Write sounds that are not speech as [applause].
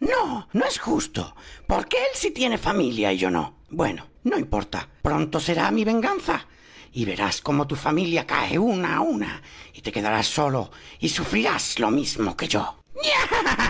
No, no es justo. porque él sí tiene familia y yo no? Bueno, no importa. Pronto será mi venganza. Y verás cómo tu familia cae una a una. Y te quedarás solo y sufrirás lo mismo que yo. [laughs]